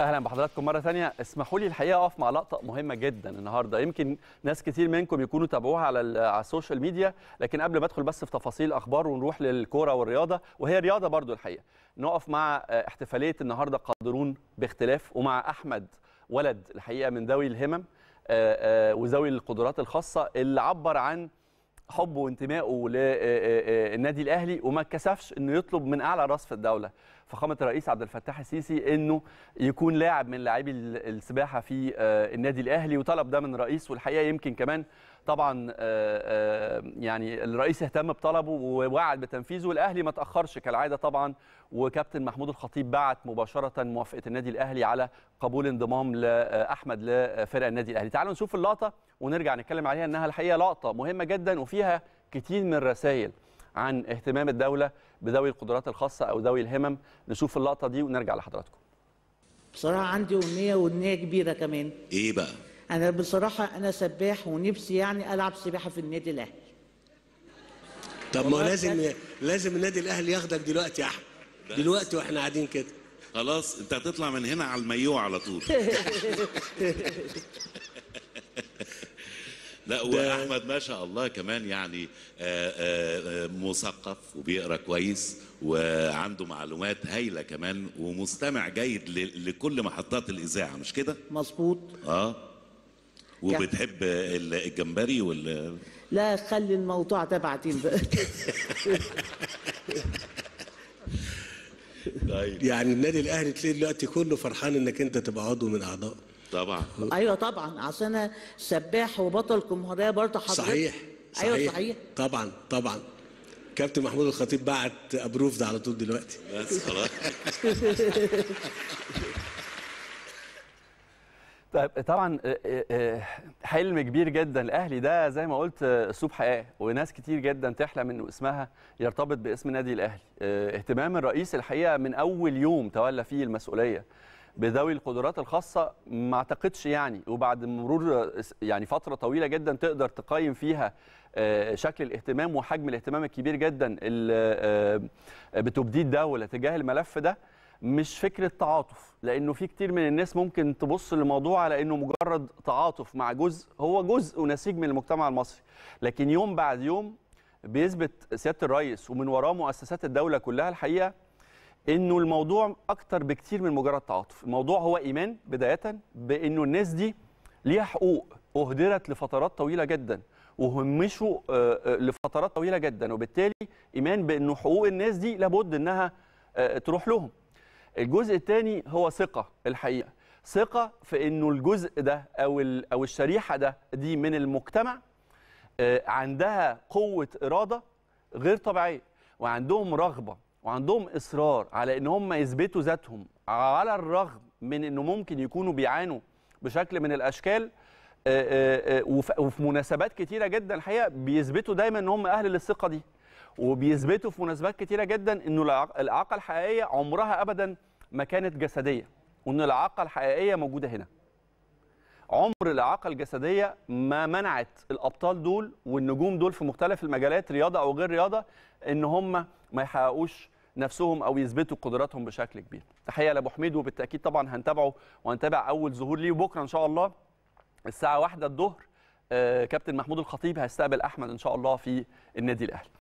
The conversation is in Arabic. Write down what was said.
اهلا بحضراتكم مره ثانيه اسمحوا لي الحقيقه اقف مع لقطه مهمه جدا النهارده يمكن ناس كتير منكم يكونوا تابعوها على على السوشيال ميديا لكن قبل ما ادخل بس في تفاصيل اخبار ونروح للكوره والرياضه وهي رياضه برضو الحقيقه نقف مع آه، احتفاليه النهارده قادرون باختلاف ومع احمد ولد الحقيقه من ذوي الهمم آه، آه، وذوي القدرات الخاصه اللي عبر عن حبه وانتمائه للنادي الاهلي وما اتكسفش انه يطلب من اعلى راس في الدوله فخامه الرئيس عبد الفتاح السيسي انه يكون لاعب من لاعبي السباحه في آه، النادي الاهلي وطلب ده من الرئيس والحقيقه يمكن كمان طبعا آه، آه، يعني الرئيس اهتم بطلبه ووعد بتنفيذه والاهلي ما تاخرش كالعاده طبعا وكابتن محمود الخطيب بعت مباشره موافقه النادي الاهلي على قبول انضمام لاحمد لفرقه النادي الاهلي تعالوا نشوف اللقطه ونرجع نتكلم عليها انها الحقيقه لقطه مهمه جدا وفيها كتير من الرسائل عن اهتمام الدوله بذوي القدرات الخاصه او ذوي الهمم نشوف اللقطه دي ونرجع لحضراتكم بصراحه عندي امنيه وامنيه كبيره كمان ايه بقى انا بصراحه انا سباح ونفسي يعني العب سباحه في النادي الاهلي طب ما لازم لازم النادي الاهلي ياخدك دلوقتي يا احمد دلوقتي واحنا قاعدين كده خلاص انت هتطلع من هنا على المايوه على طول لا واحمد ما شاء الله كمان يعني آه، آه، آه، مثقف وبيقرا كويس وعنده معلومات هايله كمان ومستمع جيد لكل محطات الاذاعه مش كده مظبوط اه وبتحب يعني الجمبري وال لا خلي الموضوع ده بعدين بقى طيب يعني النادي الاهلي تلاقي دلوقتي كله فرحان انك انت تبقى عضو من اعضائه طبعا ايوه طبعا عشان انا سباح وبطل جمهوريه برضه حضرتك صحيح أيوة صحيح ايوه صحيح طبعا طبعا كابتن محمود الخطيب بعت ابروف ده على طول دلوقتي بس خلاص طيب طبعا آه، آه، آه، حلم كبير جدا الاهلي ده زي ما قلت اسلوب حياه وناس كتير جدا تحلم ان اسمها يرتبط باسم نادي الاهلي اهتمام الرئيس الحقيقه من اول يوم تولى فيه المسؤوليه بذوي القدرات الخاصه ما اعتقدش يعني وبعد مرور يعني فتره طويله جدا تقدر تقيم فيها آه، شكل الاهتمام وحجم الاهتمام الكبير جدا اللي آه، بتبديه الدوله تجاه الملف ده مش فكره تعاطف لانه في كتير من الناس ممكن تبص للموضوع على انه مجرد تعاطف مع جزء هو جزء ونسيج من المجتمع المصري لكن يوم بعد يوم بيثبت سياده الرئيس ومن وراه مؤسسات الدوله كلها الحقيقه انه الموضوع اكتر بكتير من مجرد تعاطف الموضوع هو ايمان بدايه بانه الناس دي ليها حقوق اهدرت لفترات طويله جدا وهمشوا آه، آه، لفترات طويله جدا وبالتالي ايمان بانه حقوق الناس دي لابد انها آه، تروح لهم الجزء الثاني هو ثقه الحقيقه ثقه في انه الجزء ده او او الشريحه ده دي من المجتمع عندها قوه اراده غير طبيعيه وعندهم رغبه وعندهم اصرار على ان هم يثبتوا ذاتهم على الرغم من انه ممكن يكونوا بيعانوا بشكل من الاشكال آه، آه، آه، وفي مناسبات كتيره جدا الحقيقه بيثبتوا دايما ان هم اهل للثقه دي وبيثبتوا في مناسبات كتيره جدا انه الاعاقه الحقيقيه عمرها ابدا ما كانت جسديه وان الاعاقه الحقيقيه موجوده هنا عمر الاعاقه الجسديه ما منعت الابطال دول والنجوم دول في مختلف المجالات رياضه او غير رياضه ان هم ما يحققوش نفسهم او يثبتوا قدراتهم بشكل كبير تحيه لابو حميد وبالتاكيد طبعا هنتابعه وهنتابع اول ظهور ليه بكره ان شاء الله الساعه 1 الظهر آه، كابتن محمود الخطيب هيستقبل احمد ان شاء الله في النادي الاهلي